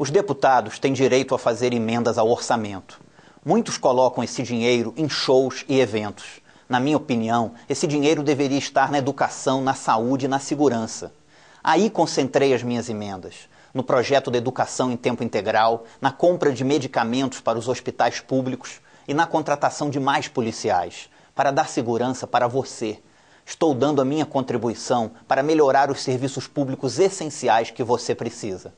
Os deputados têm direito a fazer emendas ao orçamento. Muitos colocam esse dinheiro em shows e eventos. Na minha opinião, esse dinheiro deveria estar na educação, na saúde e na segurança. Aí concentrei as minhas emendas. No projeto de educação em tempo integral, na compra de medicamentos para os hospitais públicos e na contratação de mais policiais, para dar segurança para você. Estou dando a minha contribuição para melhorar os serviços públicos essenciais que você precisa.